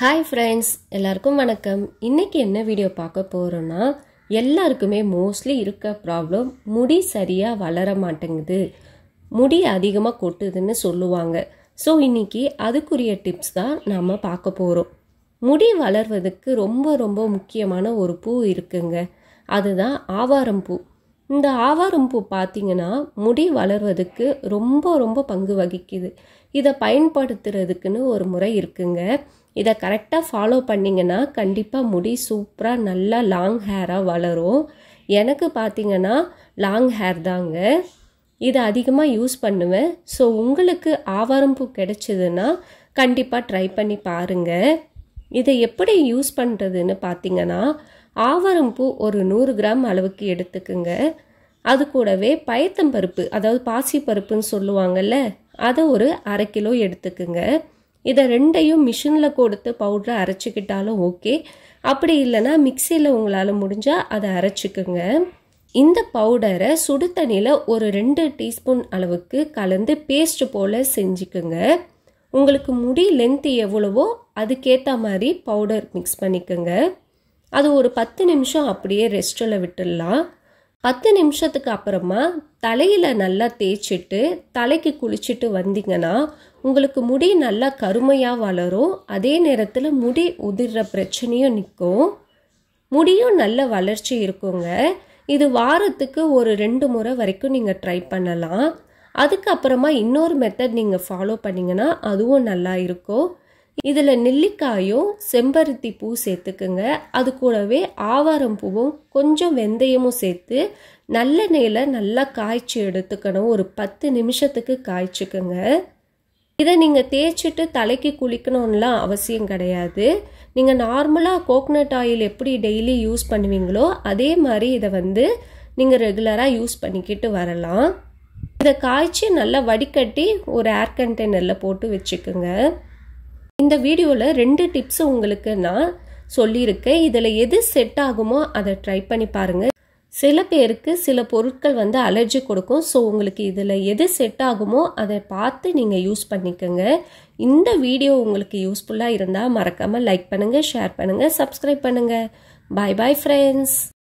hi friends எல்லாருக்கும் வணக்கம் இன்றைக்கி என்ன வீடியோ பார்க்க போகிறோன்னா எல்லாருக்குமே மோஸ்ட்லி இருக்க ப்ராப்ளம் முடி சரியாக வளர மாட்டேங்குது முடி அதிகமாக கொட்டுதுன்னு சொல்லுவாங்க ஸோ இன்றைக்கி அதுக்குரிய டிப்ஸ் தான் நாம் பார்க்க போகிறோம் முடி வளர்வதற்கு ரொம்ப ரொம்ப முக்கியமான ஒரு பூ இருக்குங்க அதுதான் ஆவாரம் பூ இந்த ஆவாரம் பூ பார்த்தீங்கன்னா முடி வளர்வதுக்கு ரொம்ப ரொம்ப பங்கு வகிக்குது இதை பயன்படுத்துறதுக்குன்னு ஒரு முறை இருக்குங்க இதை கரெக்டாக ஃபாலோ பண்ணிங்கன்னா கண்டிப்பாக முடி சூப்பராக நல்லா லாங் ஹேராக வளரும் எனக்கு பார்த்திங்கன்னா லாங் ஹேர் தாங்க இதை அதிகமாக யூஸ் பண்ணுவேன் ஸோ உங்களுக்கு ஆவாரம் பூ கிடைச்சதுன்னா கண்டிப்பாக ட்ரை பண்ணி பாருங்கள் இதை எப்படி யூஸ் பண்ணுறதுன்னு பார்த்தீங்கன்னா ஆவாரம் பூ ஒரு நூறு கிராம் அளவுக்கு எடுத்துக்குங்க அது கூடவே பயத்தம்பருப்பு அதாவது பாசி பருப்புன்னு சொல்லுவாங்கல்ல அதை ஒரு அரை கிலோ எடுத்துக்குங்க இதை ரெண்டையும் மிஷினில் கொடுத்து பவுட்ரை அரைச்சிக்கிட்டாலும் ஓகே அப்படி இல்லைன்னா மிக்சியில் உங்களால் முடிஞ்சால் அதை அரைச்சிக்குங்க இந்த பவுடரை சுடு தண்ணியில் ஒரு ரெண்டு டீஸ்பூன் அளவுக்கு கலந்து பேஸ்ட் போல் செஞ்சுக்குங்க உங்களுக்கு முடி லென்த் எவ்வளவோ அதுக்கேற்ற மாதிரி பவுடர் மிக்ஸ் பண்ணிக்கோங்க அது ஒரு பத்து நிமிஷம் அப்படியே ரெஸ்ட்டில் விட்டுடலாம் பத்து நிமிஷத்துக்கு அப்புறமா தலையில் நல்லா தேய்ச்சிட்டு தலைக்கு குளிச்சுட்டு வந்தீங்கன்னா உங்களுக்கு முடி நல்லா கருமையாக வளரும் அதே நேரத்தில் முடி உதிர்ற பிரச்சனையும் நிற்கும் முடியும் நல்ல வளர்ச்சி இருக்குங்க இது வாரத்துக்கு ஒரு ரெண்டு முறை வரைக்கும் நீங்கள் ட்ரை பண்ணலாம் அதுக்கப்புறமா இன்னொரு மெத்தட் நீங்கள் ஃபாலோ பண்ணிங்கன்னா அதுவும் நல்லா இருக்கும் இதில் நெல்லிக்காயும் செம்பருத்தி பூ சேர்த்துக்குங்க அது கூடவே ஆவாரம் பூவும் கொஞ்சம் வெந்தயமும் சேர்த்து நல்ல நல்லா காய்ச்சி எடுத்துக்கணும் ஒரு பத்து நிமிஷத்துக்கு காய்ச்சிக்குங்க இதை நீங்கள் தேய்ச்சிட்டு தலைக்கு குளிக்கணும்லாம் அவசியம் கிடையாது நீங்கள் நார்மலாக கோக்னட் ஆயில் எப்படி டெய்லி யூஸ் பண்ணுவீங்களோ அதே மாதிரி இதை வந்து நீங்கள் ரெகுலராக யூஸ் பண்ணிக்கிட்டு வரலாம் இதை காய்ச்சி நல்லா வடிகட்டி ஒரு ஏர் கண்டெய்னரில் போட்டு வச்சுக்கோங்க இந்த வீடியோவில் ரெண்டு டிப்ஸ் உங்களுக்கு நான் சொல்லியிருக்கேன் இதில் எது செட் ஆகுமோ அதை ட்ரை பண்ணி பாருங்கள் சில பேருக்கு சில பொருட்கள் வந்து அலர்ஜி கொடுக்கும் ஸோ உங்களுக்கு இதில் எது செட் ஆகுமோ அதை பார்த்து நீங்கள் யூஸ் பண்ணிக்கோங்க இந்த வீடியோ உங்களுக்கு யூஸ்ஃபுல்லாக இருந்தால் மறக்காமல் லைக் பண்ணுங்கள் ஷேர் பண்ணுங்கள் சப்ஸ்கிரைப் பண்ணுங்கள் பாய் பாய் ஃப்ரெண்ட்ஸ்